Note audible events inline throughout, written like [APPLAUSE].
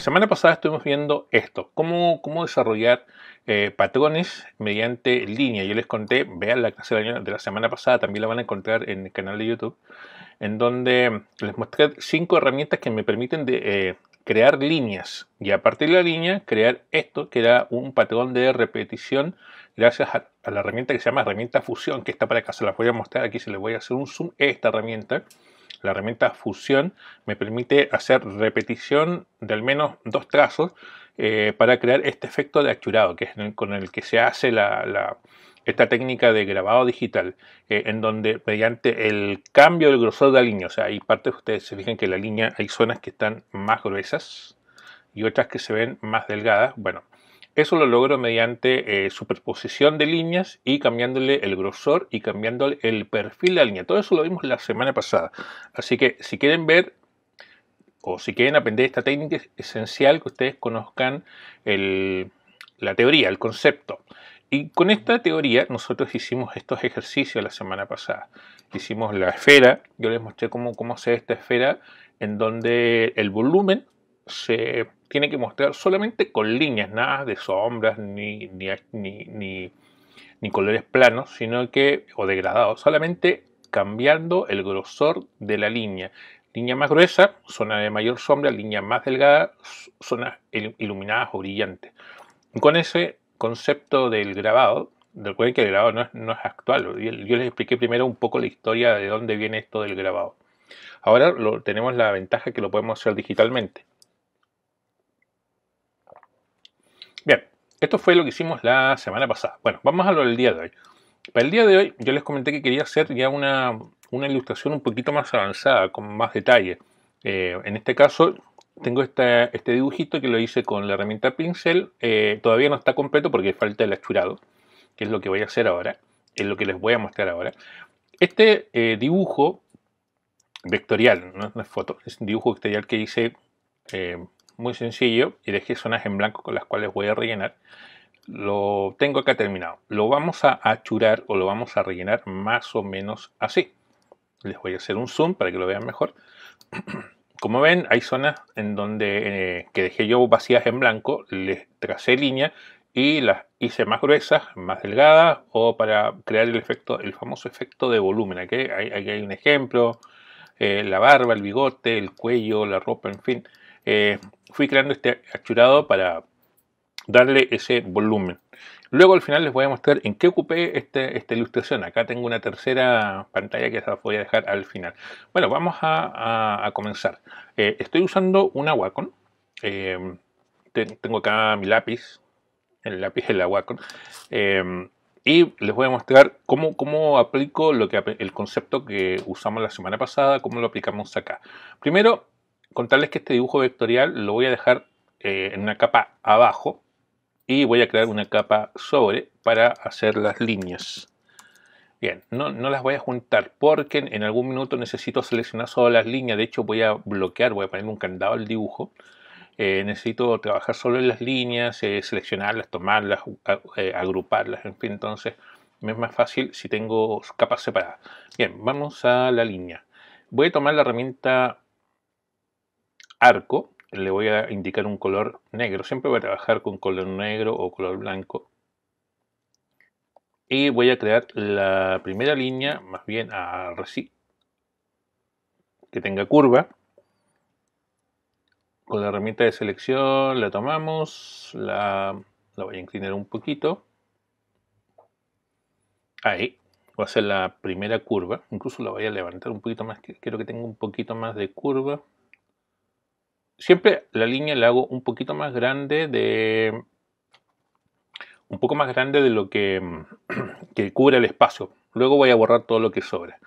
semana pasada estuvimos viendo esto, cómo, cómo desarrollar eh, patrones mediante línea. Yo les conté, vean la clase de la semana pasada, también la van a encontrar en el canal de YouTube, en donde les mostré cinco herramientas que me permiten de, eh, crear líneas y a partir de la línea crear esto que era un patrón de repetición gracias a, la herramienta que se llama herramienta fusión que está para acá, se la voy a mostrar aquí, se le voy a hacer un zoom esta herramienta la herramienta fusión me permite hacer repetición de al menos dos trazos eh, para crear este efecto de achurado, que es con el que se hace la, esta técnica de grabado digital, eh, en donde mediante el cambio del grosor de la línea, o sea, hay partes, ustedes se fijan que la línea, hay zonas que están más gruesas y otras que se ven más delgadas, bueno, eso lo logro mediante eh, superposición de líneas y cambiándole el grosor y cambiándole el perfil de la línea. Todo eso lo vimos la semana pasada. Así que si quieren ver o si quieren aprender esta técnica, es esencial que ustedes conozcan la teoría, el concepto. Y con esta teoría nosotros hicimos estos ejercicios la semana pasada. Hicimos la esfera, yo les mostré cómo, cómo hacer esta esfera en donde el volumen se tiene que mostrar solamente con líneas, nada de sombras ni, ni, colores planos, sino que, o degradados, solamente cambiando el grosor de la línea. Línea más gruesa, zona de mayor sombra, línea más delgada, zonas iluminadas o brillantes. con ese concepto del grabado, recuerden que el grabado no es, actual, yo les expliqué primero un poco la historia de dónde viene esto del grabado. Ahora tenemos la ventaja que lo podemos hacer digitalmente. Esto fue lo que hicimos la semana pasada. Bueno, vamos a lo del día de hoy. Para el día de hoy yo les comenté que quería hacer ya una, ilustración un poquito más avanzada, con más detalle. Eh, en este caso tengo este dibujito que lo hice con la herramienta pincel. Eh, todavía no está completo porque falta el achurado, que es lo que voy a hacer ahora, es lo que les voy a mostrar ahora. Este eh, dibujo vectorial, no es foto, es un dibujo vectorial que hice muy sencillo y dejé zonas en blanco con las cuales voy a rellenar. Lo tengo acá terminado. Lo vamos a achurar o lo vamos a rellenar más o menos así. Les voy a hacer un zoom para que lo vean mejor. [CLEARS THROAT] Como ven, hay zonas en donde eh, que dejé yo vacías en blanco, les tracé línea y las hice más gruesas, más delgadas o para crear el efecto, el famoso efecto de volumen. Aquí hay, un ejemplo, eh, la barba, el bigote, el cuello, la ropa, en fin fui creando este achurado para darle ese volumen. Luego al final les voy a mostrar en qué ocupé este, esta ilustración. Acá tengo una tercera pantalla que se la voy a dejar al final. Bueno, vamos a, comenzar. Eh, estoy usando una Wacom. Em, tengo acá mi lápiz, el lápiz de la Wacom. Em, y les voy a mostrar cómo, cómo aplico lo que, el concepto que usamos la semana pasada, cómo lo aplicamos acá. Primero, contarles que este dibujo vectorial lo voy a dejar eh, en una capa abajo y voy a crear una capa sobre para hacer las líneas. Bien, no, las voy a juntar porque en algún minuto necesito seleccionar solo las líneas. De hecho, voy a bloquear, voy a poner un candado al dibujo. Eh, necesito trabajar solo en las líneas, eh, seleccionarlas, tomarlas, agruparlas. En fin, entonces me es más fácil si tengo capas separadas. Bien, vamos a la línea. Voy a tomar la herramienta arco le voy a indicar un color negro. Siempre voy a trabajar con color negro o color blanco. Y voy a crear la primera línea, más bien a que tenga curva. Con la herramienta de selección la tomamos, la, la voy a inclinar un poquito. Ahí, va a ser la primera curva. Incluso la voy a levantar un poquito más, quiero que tenga un poquito más de curva siempre la línea la hago un poquito más grande de un poco más grande de lo que, [CLEARS THROAT] que cubre el espacio. Luego voy a borrar todo lo que sobra.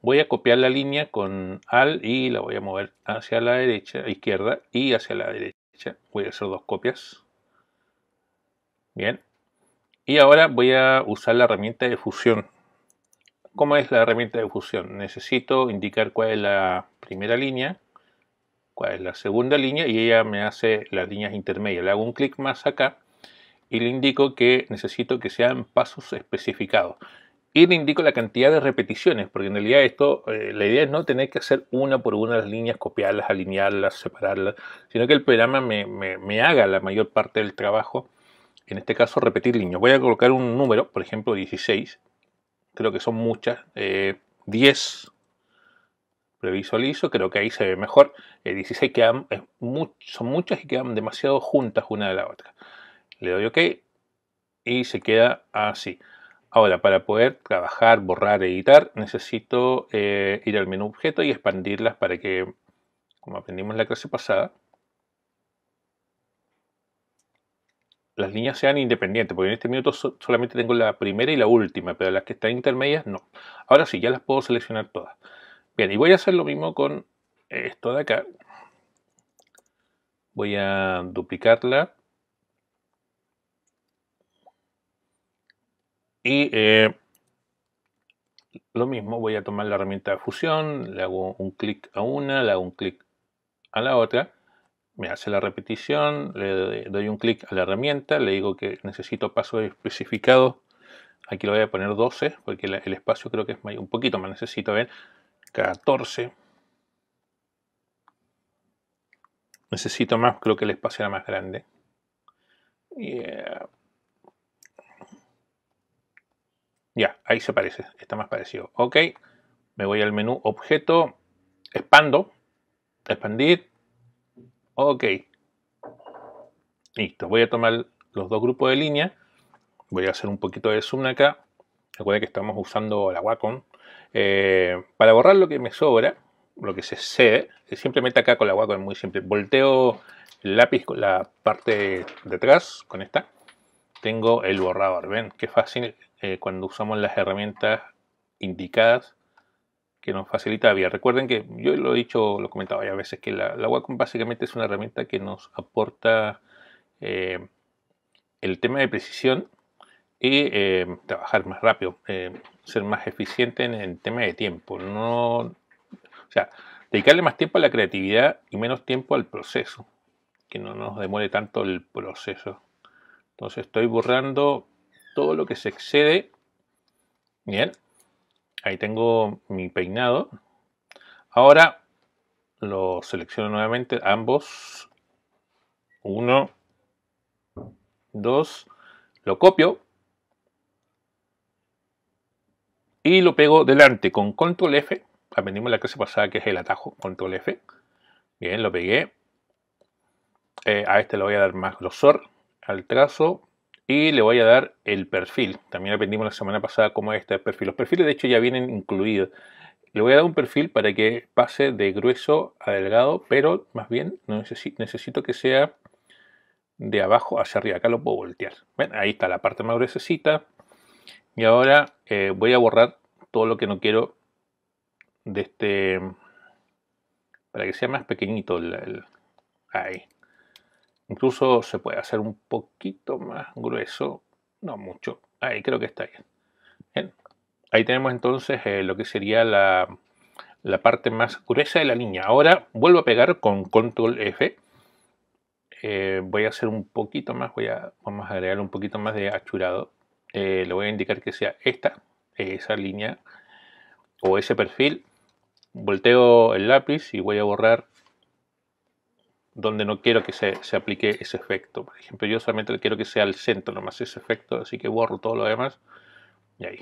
Voy a copiar la línea con AL y la voy a mover hacia la derecha, izquierda y hacia la derecha. Voy a hacer dos copias. Bien. Y ahora voy a usar la herramienta de fusión. ¿Cómo es la herramienta de fusión? Necesito indicar cuál es la primera línea cuál es la segunda línea y ella me hace las líneas intermedias. Le hago un clic más acá y le indico que necesito que sean pasos especificados. Y le indico la cantidad de repeticiones, porque en realidad esto, eh, la idea es no tener que hacer una por una las líneas, copiarlas, alinearlas, separarlas, sino que el programa me, haga la mayor parte del trabajo, en este caso repetir líneas. Voy a colocar un número, por ejemplo 16, creo que son muchas, eh, 10, visualizo, creo que ahí se ve mejor. El eh, 16 quedan, son muchas y quedan demasiado juntas una de la otra. Le doy OK y se queda así. Ahora, para poder trabajar, borrar, editar, necesito eh, ir al menú objeto y expandirlas para que, como aprendimos en la clase pasada, las líneas sean independientes, porque en este minuto solamente tengo la primera y la última, pero las que están intermedias no. Ahora sí, ya las puedo seleccionar todas. Bien, y voy a hacer lo mismo con esto de acá. Voy a duplicarla. Y eh, lo mismo, voy a tomar la herramienta de fusión, le hago un clic a una, le hago un clic a la otra, me hace la repetición, le doy un clic a la herramienta, le digo que necesito pasos especificados, aquí lo voy a poner 12, porque el espacio creo que es un poquito más, necesito ver, 14. Necesito más, creo que el espacio era más grande. Ya, ahí se parece, está más parecido. Ok, me voy al menú objeto, expando, expandir. Ok, listo. Voy a tomar los dos grupos de línea. Voy a hacer un poquito de zoom acá. Recuerda que estamos usando la Wacom eh, para borrar lo que me sobra, lo que se cede, simplemente acá con la Wacom, muy simple. Volteo el lápiz con la parte de atrás, con esta. Tengo el borrador. Ven, qué fácil eh, cuando usamos las herramientas indicadas que nos facilita la vida. Recuerden que yo lo he dicho, lo he comentado ya veces, que la, la Wacom básicamente es una herramienta que nos aporta eh, el tema de precisión y em, trabajar más rápido, em, ser más eficiente en el tema de tiempo. No, sea, dedicarle más tiempo a la creatividad y menos tiempo al proceso, que no nos demore tanto el proceso. Entonces estoy borrando todo lo que se excede. Bien, ahí tengo mi peinado. Ahora lo selecciono nuevamente, ambos. Uno, dos, lo copio y lo pego delante con control F. Aprendimos la clase pasada que es el atajo, control F. Bien, lo pegué. Eh, a este le voy a dar más grosor al trazo y le voy a dar el perfil. También aprendimos la semana pasada cómo es este perfil. Los perfiles de hecho ya vienen incluidos. Le voy a dar un perfil para que pase de grueso a delgado, pero más bien necesito que sea de abajo hacia arriba. Acá lo puedo voltear. bueno ahí está la parte más gruesecita. Y ahora eh, voy a borrar todo lo que no quiero de este... Para que sea más pequeñito el, Ahí. Incluso se puede hacer un poquito más grueso. No mucho. Ahí creo que está bien. Ahí tenemos entonces eh, lo que sería la, parte más gruesa de la línea. Ahora vuelvo a pegar con control F. Eh, voy a hacer un poquito más, voy a, vamos a agregar un poquito más de achurado. Eh, le voy a indicar que sea esta, esa línea o ese perfil. Volteo el lápiz y voy a borrar donde no quiero que se, aplique ese efecto. Por ejemplo, yo solamente quiero que sea el centro nomás ese efecto, así que borro todo lo demás y ahí.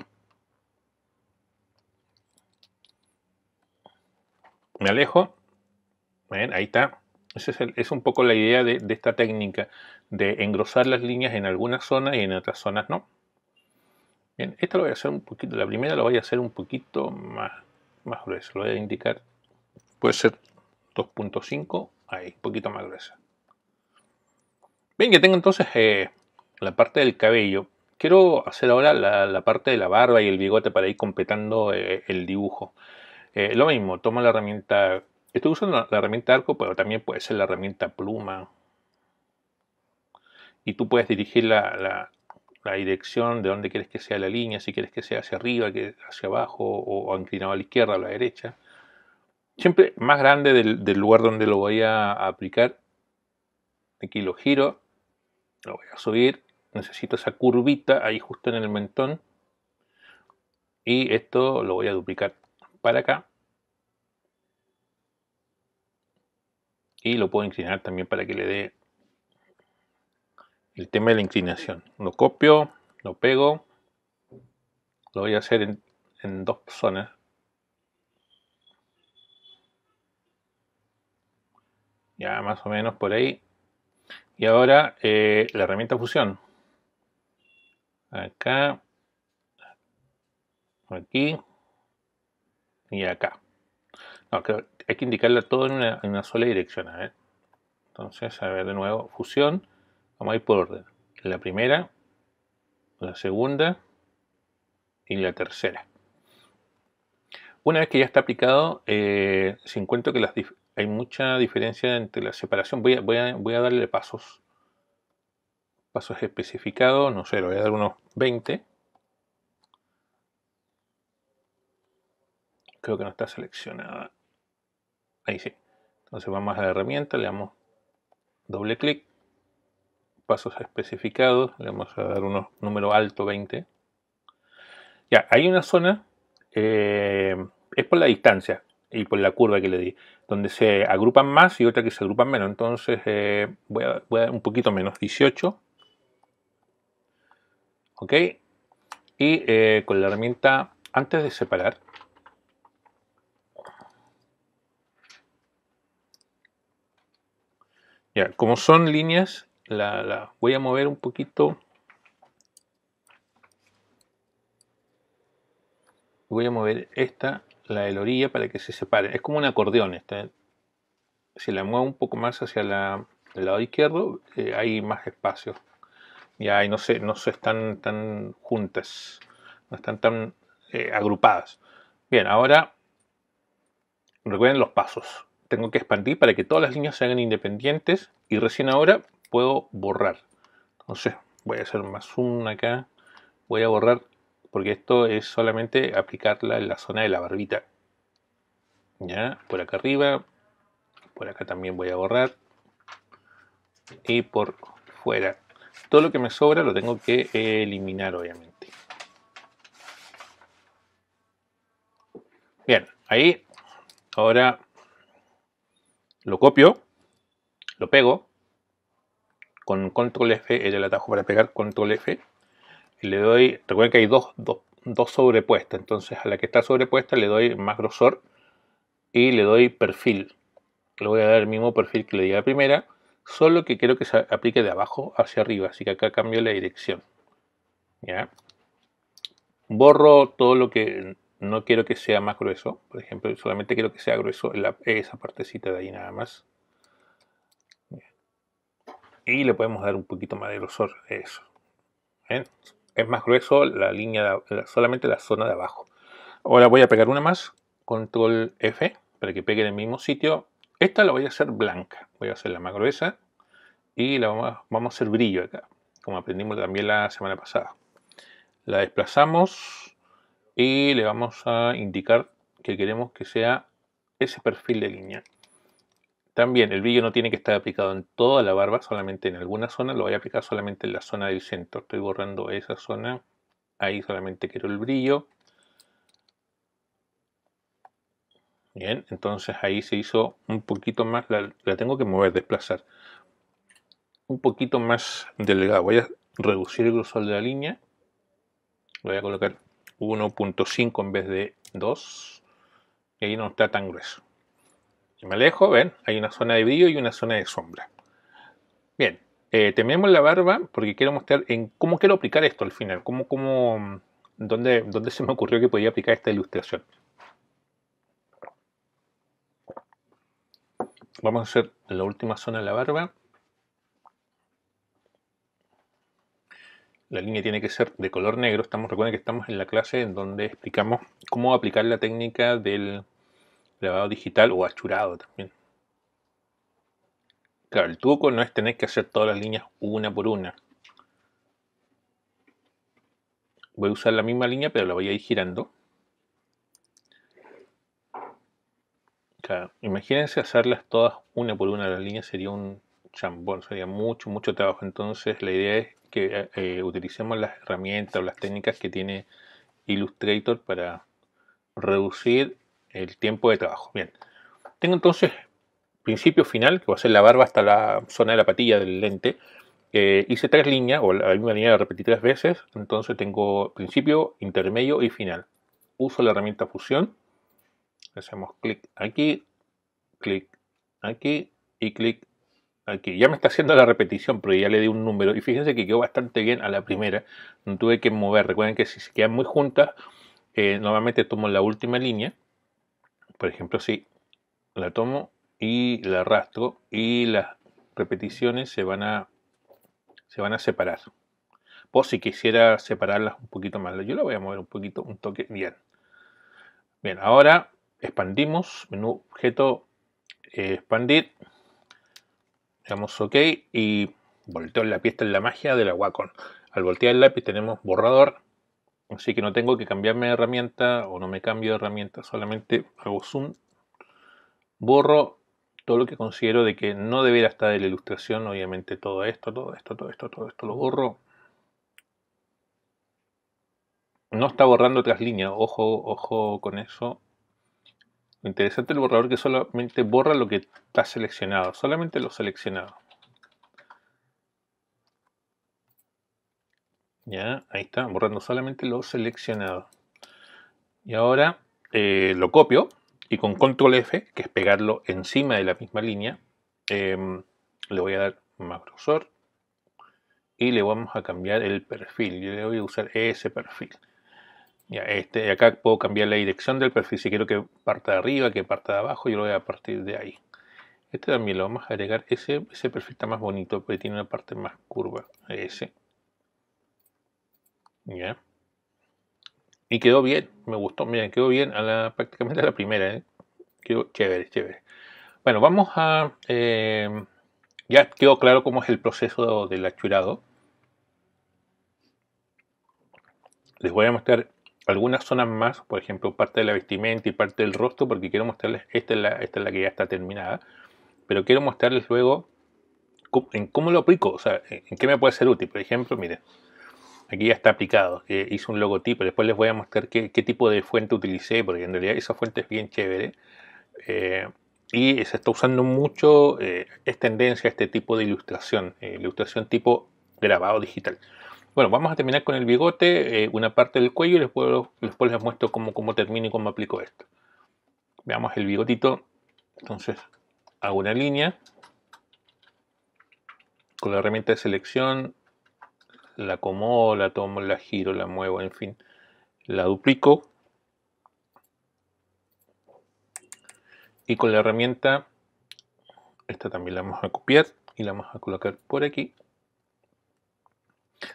Me alejo. ahí está. ese es, un poco la idea de, de esta técnica, de engrosar las líneas en algunas zonas y en otras zonas no. Bien, esta lo voy a hacer un poquito, la primera lo voy a hacer un poquito más, más gruesa, lo voy a indicar, puede ser 2.5, ahí, un poquito más gruesa. Bien, que tengo entonces eh, la parte del cabello. Quiero hacer ahora la, parte de la barba y el bigote para ir completando eh, el dibujo. Eh, lo mismo, tomo la herramienta, estoy usando la, la herramienta arco, pero también puede ser la herramienta pluma. Y tú puedes dirigir la, la dirección de dónde quieres que sea la línea, si quieres que sea hacia arriba, hacia abajo, o, inclinado a la izquierda o a la derecha. Siempre más grande del, del lugar donde lo voy a aplicar. Aquí lo giro, lo voy a subir. Necesito esa curvita ahí justo en el mentón. Y esto lo voy a duplicar para acá. Y lo puedo inclinar también para que le dé el tema de la inclinación. Lo copio, lo pego, lo voy a hacer en, dos zonas. Ya más o menos por ahí. Y ahora eh, la herramienta fusión. Acá, aquí y acá. No, hay que indicarla todo en una, en una sola dirección. A Entonces, a ver de nuevo, fusión Vamos a ir por orden. La primera, la segunda y la tercera. Una vez que ya está aplicado, eh, si encuentro que hay mucha diferencia entre la separación, voy a, voy a darle pasos. Pasos especificados, no sé, le voy a dar unos 20. Creo que no está seleccionada. Ahí sí. Entonces vamos a la herramienta, le damos doble clic pasos especificados, le vamos a dar unos número alto 20. Ya, hay una zona, eh, es por la distancia y por la curva que le di, donde se agrupan más y otra que se agrupan menos. Entonces eh, voy, a, dar un poquito menos, 18. ¿Ok? Y eh, con la herramienta antes de separar, Ya, como son líneas, la, voy a mover un poquito. Voy a mover esta, la de la orilla, para que se separe. Es como un acordeón. Esta. Si la muevo un poco más hacia la, el lado izquierdo, eh, hay más espacio. Y ahí no, se, no se están tan juntas, no están tan eh, agrupadas. Bien, ahora recuerden los pasos. Tengo que expandir para que todas las líneas se hagan independientes y recién ahora puedo borrar. Entonces voy a hacer más zoom acá. Voy a borrar porque esto es solamente aplicarla en la zona de la barbita. Ya, por acá arriba. Por acá también voy a borrar. Y por fuera. Todo lo que me sobra lo tengo que eh, eliminar, obviamente. Bien, ahí. Ahora lo copio. Lo pego con control F, el atajo para pegar, control F, y le doy, recuerden que hay dos, sobrepuestas, entonces a la que está sobrepuesta le doy más grosor y le doy perfil. Le voy a dar el mismo perfil que le di a la primera, solo que quiero que se aplique de abajo hacia arriba, así que acá cambio la dirección. Borro todo lo que no quiero que sea más grueso, por ejemplo, solamente quiero que sea grueso esa partecita de ahí nada más y le podemos dar un poquito más de grosor de eso. ¿eh? Es más grueso la línea, solamente la zona de abajo. Ahora voy a pegar una más, control F, para que pegue en el mismo sitio. Esta la voy a hacer blanca, voy a hacerla más gruesa y la vamos a, vamos a hacer brillo acá, como aprendimos también la semana pasada. La desplazamos y le vamos a indicar que queremos que sea ese perfil de línea. También el brillo no tiene que estar aplicado en toda la barba, solamente en alguna zona. Lo voy a aplicar solamente en la zona del centro. Estoy borrando esa zona. Ahí solamente quiero el brillo. Bien, entonces ahí se hizo un poquito más, la, tengo que mover, desplazar. Un poquito más delgado. Voy a reducir el grosor de la línea. Voy a colocar 1.5 en vez de 2. Y ahí no está tan grueso me alejo, ven, hay una zona de brillo y una zona de sombra. Bien, eh, terminemos la barba porque quiero mostrar en cómo quiero aplicar esto al final, cómo, cómo, dónde, dónde se me ocurrió que podía aplicar esta ilustración. Vamos a hacer la última zona de la barba. La línea tiene que ser de color negro. recuerden que estamos en la clase en donde explicamos cómo aplicar la técnica del grabado digital o achurado también. Claro, el truco no es tener que hacer todas las líneas una por una. Voy a usar la misma línea, pero la voy a ir girando. imagínense hacerlas todas una por una. las líneas. sería un chambón, sería mucho, mucho trabajo. Entonces la idea es que eh, eh, utilicemos las herramientas o las técnicas que tiene Illustrator para reducir el tiempo de trabajo. Bien, tengo entonces principio final, que va a ser la barba hasta la zona de la patilla del lente. Eh, hice tres líneas, o la misma línea la repetí tres veces, entonces tengo principio, intermedio y final. Uso la herramienta fusión, hacemos clic aquí, clic aquí y clic aquí. Ya me está haciendo la repetición, pero ya le di un número. Y fíjense que quedó bastante bien a la primera, no tuve que mover. Recuerden que si se quedan muy juntas, eh, normalmente tomo la última línea por ejemplo, si la tomo y la arrastro y las repeticiones se van a, se van a separar. O si quisiera separarlas un poquito más, yo la voy a mover un poquito, un toque, bien. Bien, ahora expandimos, menú objeto, eh, expandir, damos ok y volteo la pieza en la magia de la Wacom. Al voltear el lápiz tenemos borrador, Así que no tengo que cambiarme de herramienta o no me cambio de herramienta, solamente hago zoom, borro todo lo que considero de que no deberá estar en la ilustración, obviamente todo esto, todo esto, todo esto, todo esto lo borro. No está borrando otras líneas, ojo, ojo con eso. Lo interesante el borrador que solamente borra lo que está seleccionado, solamente lo seleccionado. Ya, ahí está, borrando solamente lo seleccionado. Y ahora eh, lo copio y con control F, que es pegarlo encima de la misma línea, em, le voy a dar más grosor y le vamos a cambiar el perfil. Yo le voy a usar ese perfil. Ya, este, acá puedo cambiar la dirección del perfil. Si quiero que parta de arriba, que parta de abajo, yo lo voy a partir de ahí. Este también lo vamos a agregar. Ese, ese perfil está más bonito porque tiene una parte más curva. Ese. Y quedó bien, me gustó, miren, quedó bien a la, prácticamente a la primera, ¿eh? Quedó chévere, chévere. Bueno, vamos a... Eh, ya quedó claro cómo es el proceso del achurado. Les voy a mostrar algunas zonas más, por ejemplo, parte de la vestimenta y parte del rostro, porque quiero mostrarles, esta es la, esta es la que ya está terminada, pero quiero mostrarles luego en cómo lo aplico, o sea, en qué me puede ser útil. Por ejemplo, miren, aquí ya está aplicado, hice un logotipo, después les voy a mostrar qué, tipo de fuente utilicé, porque en realidad esa fuente es bien chévere. Eh, y se está usando mucho, eh, es tendencia este tipo de ilustración, eh, ilustración tipo grabado digital. Bueno, vamos a terminar con el bigote, una parte del cuello, y después, les muestro cómo, cómo termino y cómo aplico esto. Veamos el bigotito, entonces hago una línea, con la herramienta de selección la acomodo, la tomo, la giro, la muevo, en fin, la duplico. Y con la herramienta, esta también la vamos a copiar y la vamos a colocar por aquí.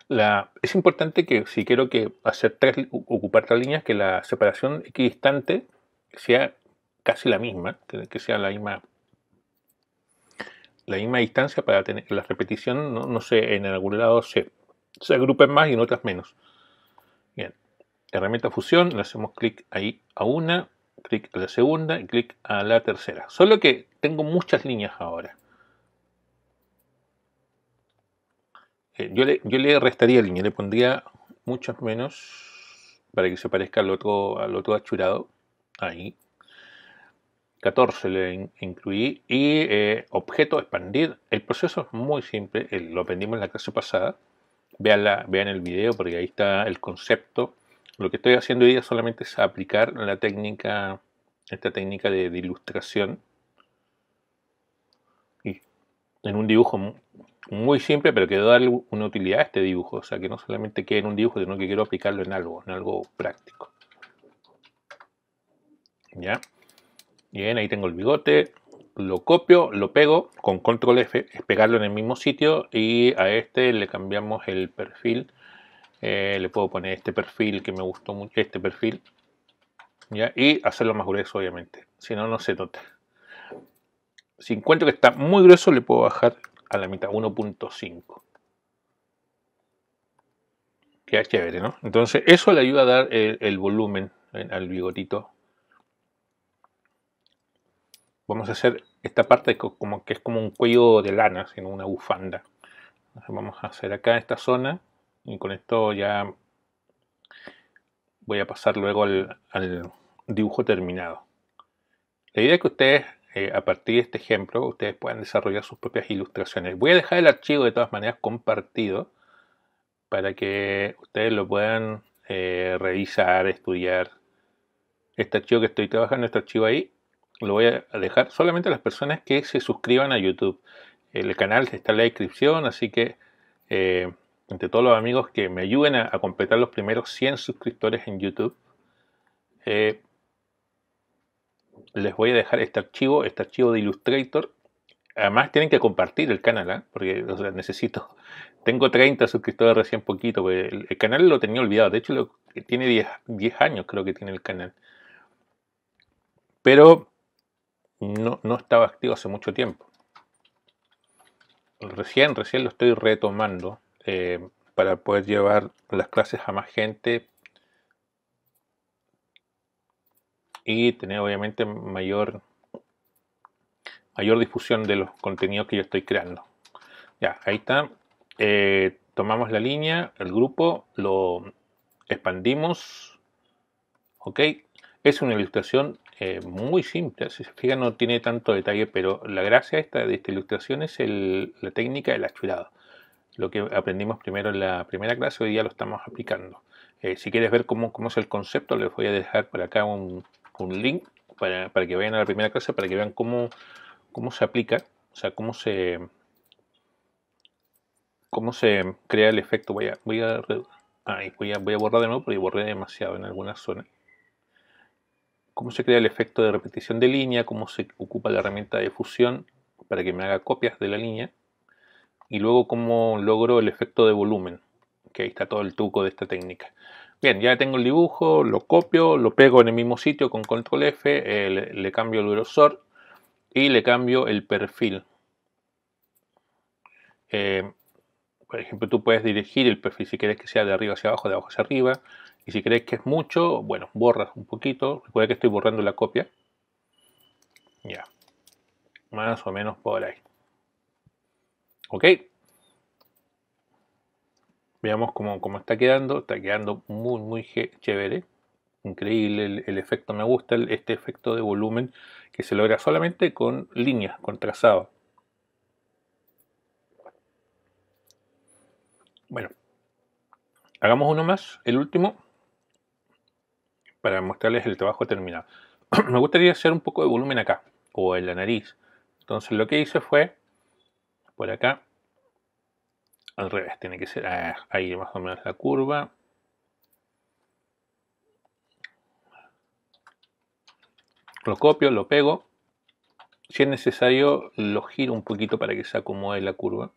La, es importante que si quiero que hacer tres, ocupar tres líneas, que la separación equidistante sea casi la misma, que sea la misma distancia para tener la repetición no, no sé, en algún lado se se agrupen más y en otras menos. Bien, herramienta fusión, le hacemos clic ahí a una, clic a la segunda y clic a la tercera. Solo que tengo muchas líneas ahora. Eh, yo, le, yo le restaría línea, le pondría muchas menos para que se parezca al otro, al otro achurado. Ahí. 14 le incluí y eh, objeto expandir. El proceso es muy simple, eh, lo aprendimos en la clase pasada vean, vean el video porque ahí está el concepto. Lo que estoy haciendo hoy día solamente es aplicar la técnica, esta técnica de, ilustración y en un dibujo muy simple, pero que darle una utilidad a este dibujo. O sea, que no solamente quede en un dibujo, sino que quiero aplicarlo en algo, en algo práctico. ¿Ya? Bien, ahí tengo el bigote lo copio, lo pego con control F, es pegarlo en el mismo sitio y a este le cambiamos el perfil. Eh, le puedo poner este perfil que me gustó mucho, este perfil, y hacerlo más grueso obviamente, si no, no se nota. Si encuentro que está muy grueso, le puedo bajar a la mitad, 1.5. que chévere, ¿no? Entonces eso le ayuda a dar el volumen ¿eh? al bigotito vamos a hacer esta parte como que es como un cuello de lana, sino una bufanda. vamos a hacer acá esta zona y con esto ya voy a pasar luego al, dibujo terminado. La idea es que ustedes, eh, a partir de este ejemplo, ustedes puedan desarrollar sus propias ilustraciones. Voy a dejar el archivo de todas maneras compartido para que ustedes lo puedan eh, revisar, estudiar. Este archivo que estoy trabajando, este archivo ahí, lo voy a dejar solamente a las personas que se suscriban a YouTube. El canal está en la descripción, así que eh, entre todos los amigos que me ayuden a, completar los primeros 100 suscriptores en YouTube, eh, les voy a dejar este archivo, este archivo de Illustrator. Además tienen que compartir el canal, ¿ah? porque necesito, [LAUGHS] tengo 30 suscriptores recién poquito, pues, el, canal lo tenía olvidado, de hecho tiene 10, 10 años creo que tiene el canal. Pero no, estaba activo hace mucho tiempo. Recién, recién lo estoy retomando eh, para poder llevar las clases a más gente y tener obviamente mayor, mayor difusión de los contenidos que yo estoy creando. Ya, ahí está. Eh, tomamos la línea, el grupo, lo expandimos. Ok, es una ilustración eh, muy simple. Si se fijan, no tiene tanto detalle, pero la gracia de esta ilustración es la técnica del achurado. Lo que aprendimos primero en la primera clase, hoy día lo estamos aplicando. Eh, si quieres ver cómo, cómo, es el concepto, les voy a dejar por acá un, link para, que vayan a la primera clase, para que vean cómo, se aplica, o sea, cómo se, cómo se crea el efecto. Voy a, voy a, borrar de nuevo porque borré demasiado en algunas zonas cómo se crea el efecto de repetición de línea, cómo se ocupa la herramienta de fusión para que me haga copias de la línea y luego cómo logro el efecto de volumen, que ahí está todo el truco de esta técnica. Bien, ya tengo el dibujo, lo copio, lo pego en el mismo sitio con control F, eh, le, cambio el grosor y le cambio el perfil. Eh, por ejemplo, tú puedes dirigir el perfil si quieres que sea de arriba hacia abajo, de abajo hacia arriba si crees que es mucho, bueno, borras un poquito. Recuerda que estoy borrando la copia. Ya. Más o menos por ahí. Ok. Veamos cómo, está quedando. Está quedando muy, muy chévere. Increíble el, efecto. Me gusta este efecto de volumen que se logra solamente con líneas, con trazado. Bueno, hagamos uno más, el último para mostrarles el trabajo terminado. [CLEARS THROAT] Me gustaría hacer un poco de volumen acá, o en la nariz. Entonces lo que hice fue, por acá, al revés, tiene que ser ah, ahí más o menos la curva. Lo copio, lo pego. Si es necesario, lo giro un poquito para que se acomode la curva.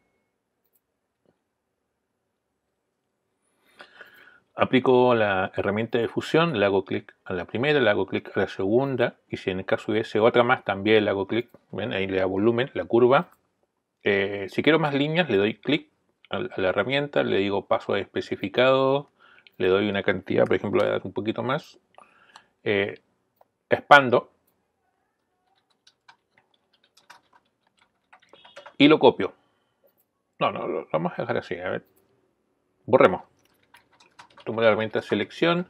aplico la herramienta de fusión, le hago clic a la primera, le hago clic a la segunda, y si en el caso hubiese otra más, también le hago clic, ven, ahí le da volumen, la curva. Eh, si quiero más líneas, le doy clic a, la herramienta, le digo paso especificado, le doy una cantidad, por ejemplo, voy a dar un poquito más, eh, expando, y lo copio. No, no, lo vamos a dejar así, a ver. Borremos tomo la herramienta selección.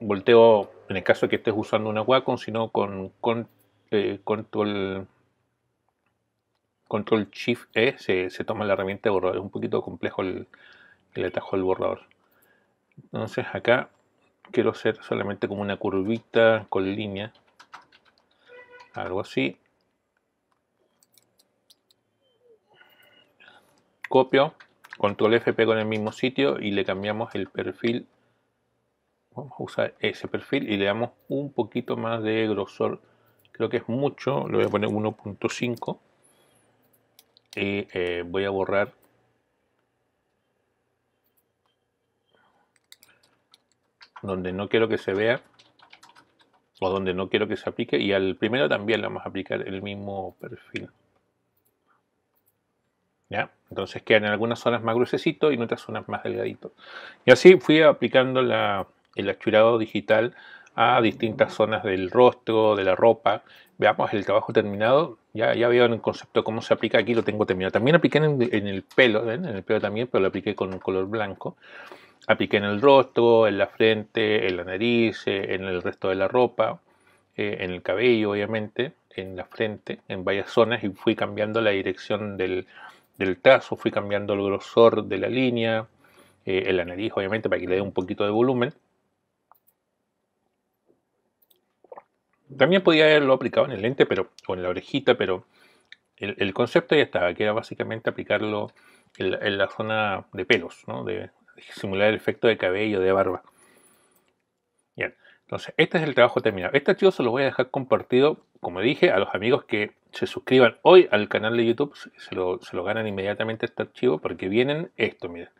Volteo, en el caso que estés usando una Wacom, sino con, con eh, control control shift E se, toma la herramienta de borrador. Es un poquito complejo el, el atajo del borrador. Entonces acá quiero hacer solamente como una curvita con línea. Algo así. Copio. Control F con el mismo sitio y le cambiamos el perfil. Vamos a usar ese perfil y le damos un poquito más de grosor. Creo que es mucho, le voy a poner 1.5. Y eh, voy a borrar donde no quiero que se vea o donde no quiero que se aplique y al primero también le vamos a aplicar el mismo perfil. Entonces quedan en algunas zonas más gruesecitos y en otras zonas más delgaditos. Y así fui aplicando la, el achurado digital a distintas zonas del rostro, de la ropa. Veamos el trabajo terminado. Ya, ya veo en el concepto cómo se aplica aquí, lo tengo terminado. También apliqué en, el pelo, En el pelo también, pero lo apliqué con un color blanco. Apliqué en el rostro, en la frente, en la nariz, eh, en el resto de la ropa, eh, en el cabello, obviamente, en la frente, en varias zonas y fui cambiando la dirección del, del trazo, fui cambiando el grosor de la línea, en eh, la nariz obviamente para que le dé un poquito de volumen. También podía haberlo aplicado en el lente pero, o en la orejita, pero el, concepto ya estaba, que era básicamente aplicarlo en, la zona de pelos, de, simular el efecto de cabello, de barba. Bien, entonces este es el trabajo terminado. Este archivo se lo voy a dejar compartido, como dije, a los amigos que se suscriban hoy al canal de YouTube, se lo, se lo ganan inmediatamente este archivo porque vienen esto, miren.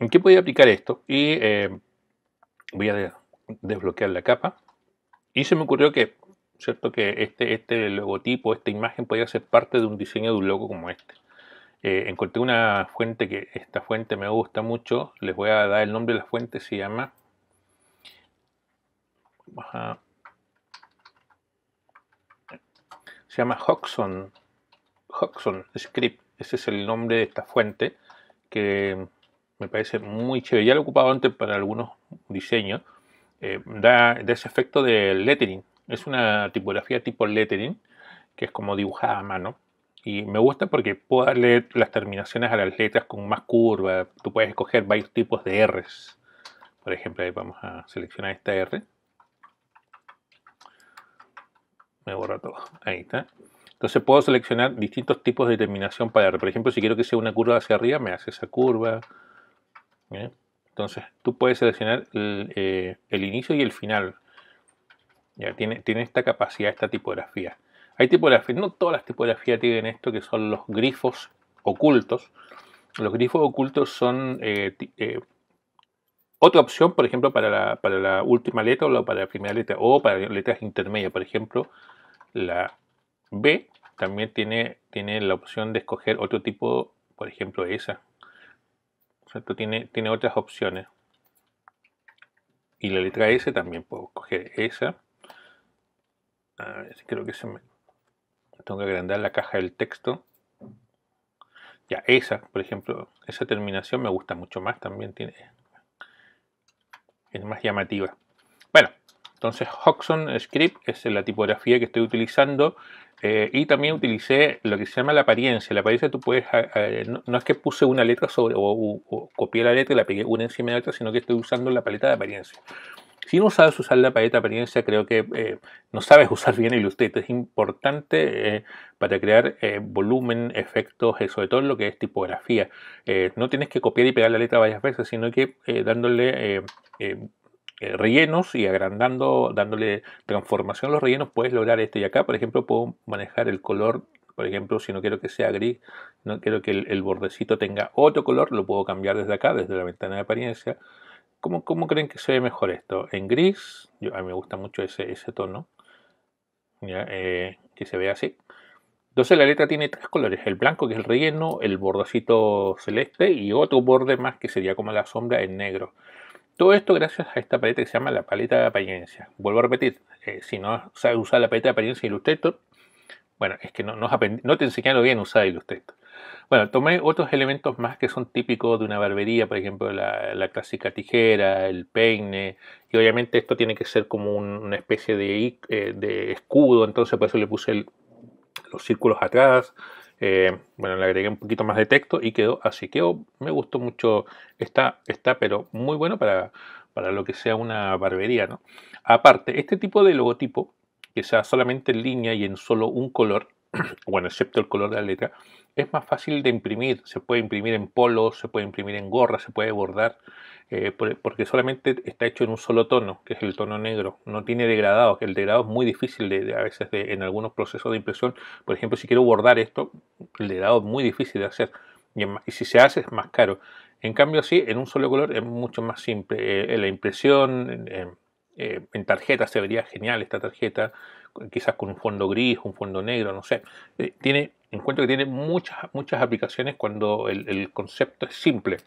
¿En qué podía aplicar esto? Y eh, voy a desbloquear la capa. Y se me ocurrió que, ¿cierto? Que este, este logotipo, esta imagen podía ser parte de un diseño de un logo como este. Eh, encontré una fuente que esta fuente me gusta mucho. Les voy a dar el nombre de la fuente, se llama... a se llama Hoxon Script, ese es el nombre de esta fuente que me parece muy chévere. Ya lo he ocupado antes para algunos diseños. Eh, da, ese efecto de lettering. Es una tipografía tipo lettering, que es como dibujada a mano. Y me gusta porque puedo darle las terminaciones a las letras con más curva. Tú puedes escoger varios tipos de Rs. Por ejemplo, ahí vamos a seleccionar esta R. me borra todo. Ahí está. Entonces puedo seleccionar distintos tipos de determinación para Por ejemplo, si quiero que sea una curva hacia arriba, me hace esa curva. Entonces tú puedes seleccionar eh, el, inicio y el final. Ya tiene, tiene esta capacidad, esta tipografía. Hay tipografías, no todas las tipografías tienen esto, que son los grifos ocultos. Los grifos ocultos son eh, eh, otra opción, por ejemplo, para la, para la, última letra o para la primera letra, o para letras intermedias, por ejemplo, la B también tiene, tiene la opción de escoger otro tipo, por ejemplo, esa. tiene, tiene otras opciones. Y la letra S también puedo escoger esa. A ver, creo que se me... Tengo que agrandar la caja del texto. Ya, esa, por ejemplo, esa terminación me gusta mucho más también. Tiene, es más llamativa. Bueno, entonces Hoxon Script es la tipografía que estoy utilizando eh, y también utilicé lo que se llama la apariencia. La apariencia tú puedes, ah, ah, no, es que puse una letra sobre o, copié la letra y la pegué una encima de la otra, sino que estoy usando la paleta de apariencia. Si no sabes usar la paleta de apariencia, creo que eh, no sabes [LAUGHS] usar bien Illustrator. Es importante eh, para crear volumen, efectos, sobre todo lo que es tipografía. no tienes que copiar y pegar la letra varias veces, sino que dándole eh, rellenos y agrandando, dándole transformación a los rellenos, puedes lograr esto. Y acá, por ejemplo, puedo manejar el color, por ejemplo, si no quiero que sea gris, no quiero que el, bordecito tenga otro color, lo puedo cambiar desde acá, desde la ventana de apariencia. ¿Cómo, creen que se ve mejor esto? En gris, a mí me gusta mucho ese, tono, eh, que se vea así. Entonces la letra tiene tres colores, el blanco que es el relleno, el bordecito celeste y otro borde más que sería como la sombra en negro. Todo esto gracias a esta paleta que se llama la paleta de apariencia. Vuelvo a repetir, eh, si no sabes usar la paleta de apariencia Illustrator, bueno, es que no, no, no te enseñaron bien usar Illustrator. Bueno, tomé otros elementos más que son típicos de una barbería, por ejemplo, la, clásica tijera, el peine, y obviamente esto tiene que ser como una especie eh, de, escudo, entonces por eso le puse los círculos atrás, eh, bueno, le agregué un poquito más de texto y quedó así. que me gustó mucho. Está, está pero muy bueno para, para lo que sea una barbería, ¿no? Aparte, este tipo de logotipo, que sea solamente en línea y en solo un color, [CLEARS THROAT] bueno, excepto el color de la letra, es más fácil de imprimir. Se puede imprimir en polos, se puede imprimir en gorras, se puede bordar, eh, porque solamente está hecho en un solo tono, que es el tono negro. No tiene degradado, que el degradado es muy difícil de, a veces de, en algunos procesos de impresión. Por ejemplo, si quiero bordar esto, el degradado es muy difícil de hacer. Y, si se hace es más caro. En cambio, sí, en un solo color es mucho más simple. Eh, eh, la impresión en tarjeta se vería genial esta tarjeta quizás con un fondo gris, un fondo negro, no sé. Eh, tiene, encuentro que tiene muchas, muchas aplicaciones cuando el, el, concepto es simple.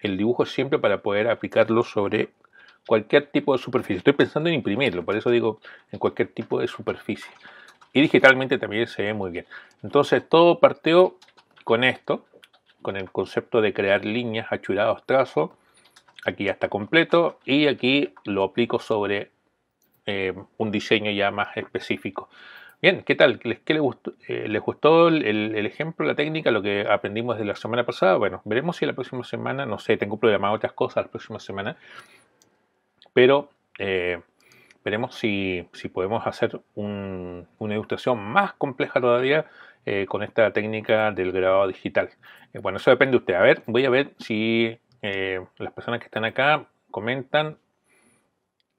El dibujo es simple para poder aplicarlo sobre cualquier tipo de superficie. Estoy pensando en imprimirlo, por eso digo en cualquier tipo de superficie. Y digitalmente también se ve muy bien. Entonces todo partió con esto, con el concepto de crear líneas, achurados, trazos. Aquí ya está completo y aquí lo aplico sobre eh, un diseño ya más específico. Bien, ¿qué tal? ¿Les, qué eh, les gustó, gustó el, ejemplo, la técnica, lo que aprendimos de la semana pasada? Bueno, veremos si la próxima semana, no sé, tengo programado otras cosas la próxima semana, pero eh, veremos si, podemos hacer una ilustración más compleja todavía con esta técnica del grabado digital. bueno, eso depende de usted. A ver, voy a ver si las personas que están acá comentan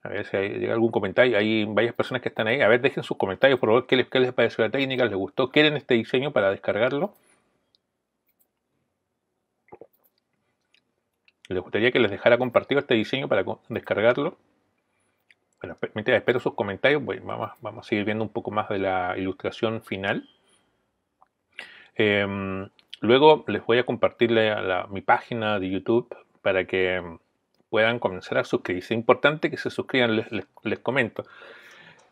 a ver si hay, llega algún comentario. Hay varias personas que están ahí. A ver, dejen sus comentarios, por favor, qué les, qué pareció la técnica, les gustó, quieren este diseño para descargarlo. les gustaría que les dejara compartido este diseño para descargarlo. Bueno, espero sus comentarios, vamos, a seguir viendo un poco más de la ilustración final. Em, luego les voy a compartir a mi página de YouTube para que em, puedan comenzar a suscribirse. Es importante que se suscriban, les, les, comento.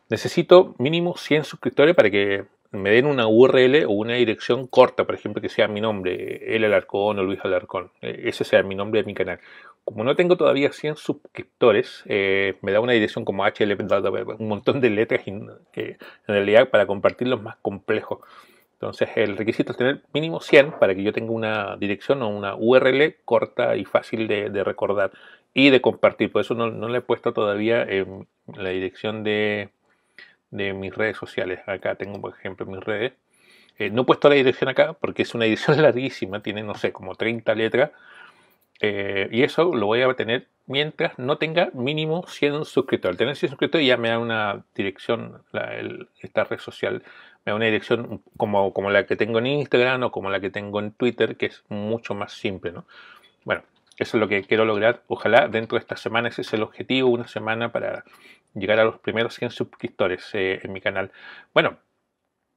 Necesito mínimo 100 suscriptores para que me den una URL o una dirección corta, por ejemplo, que sea mi nombre, El Alarcón o Luis Alarcón. E, ese sea mi nombre de mi canal. Como no tengo todavía 100 suscriptores, eh, me da una dirección como HL, un montón de letras eh, en realidad para los más complejos. Entonces el requisito es tener mínimo 100 para que yo tenga una dirección o una URL corta y fácil de recordar y de compartir. Por eso no, le he puesto todavía em, la dirección de, de, mis redes sociales. Acá tengo, por ejemplo, mis redes. Eh, no he puesto la dirección acá porque es una [LAUGHS] dirección larguísima, tiene, no sé, como 30 letras. Eh, y eso lo voy a tener mientras no tenga mínimo 100 suscriptores. Al tener 100 suscriptores ya me da una dirección, esta red social me da una dirección como, como la que tengo en Instagram o como la que tengo en Twitter, que es mucho más simple, ¿no? Bueno, eso es lo que quiero lograr. Ojalá dentro de esta semana ese es el objetivo, una semana para llegar a los primeros 100 suscriptores eh, en mi canal. Bueno,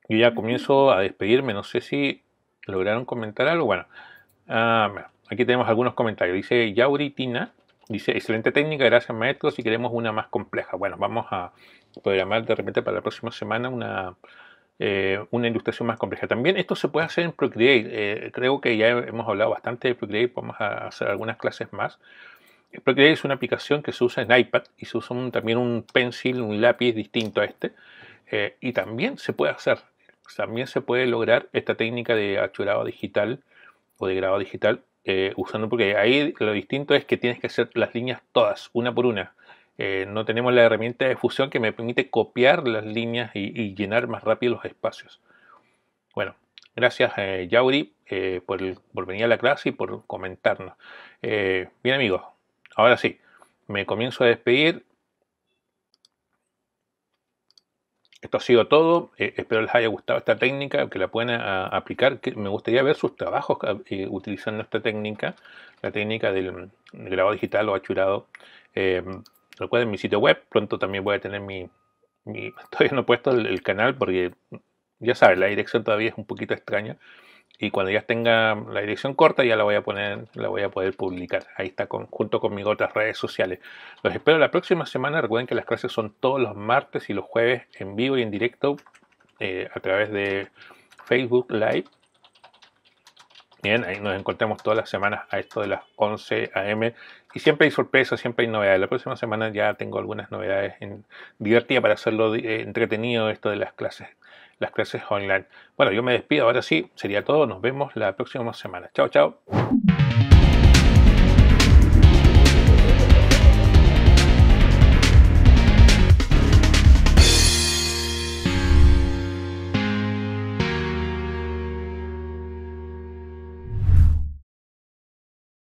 yo ya comienzo a despedirme. No sé si lograron comentar algo. Bueno, ah, aquí tenemos algunos comentarios. Dice Yauritina. Dice, excelente técnica, gracias maestro. Si queremos una más compleja. Bueno, vamos a programar de repente para la próxima semana una, eh, una ilustración más compleja. También esto se puede hacer en Procreate. Eh, creo que ya hemos hablado bastante de Procreate, vamos a hacer algunas clases más. Procreate es una aplicación que se usa en iPad y se usa también un pencil, un lápiz distinto a este. Eh, y también se puede hacer, también se puede lograr esta técnica de achurado digital o de grabado digital usando, porque ahí lo distinto es que tienes que hacer las líneas todas, una por una. Eh, no tenemos la herramienta de fusión que me permite copiar las líneas y, llenar más rápido los espacios. Bueno, gracias eh, Yauri eh, por, venir a la clase y por comentarnos. bien amigos, ahora sí, me comienzo a despedir. Esto ha sido todo. espero les haya gustado esta técnica, que la puedan aplicar. Que me gustaría ver sus trabajos utilizando esta técnica, la técnica del grabado digital o achurado. Recuerden mi sitio web, pronto también voy a tener mi... [LAUGHS] todavía no he puesto el, canal porque ya saben, la dirección todavía es un poquito extraña. Y cuando ya tenga la dirección corta, ya la voy a poner, la voy a poder publicar. Ahí está junto conmigo otras redes sociales. Los espero la próxima semana. Recuerden que las clases son todos los martes y los jueves en vivo y en directo eh, a través de Facebook Live ahí nos encontramos todas las semanas a esto de las 11 a.m. Y siempre hay sorpresas, siempre hay novedades. La próxima semana ya tengo algunas novedades en, divertidas para hacerlo eh, entretenido esto de las clases, las clases online. Bueno, yo me despido ahora sí, sería todo. Nos vemos la próxima semana. Chao, chao.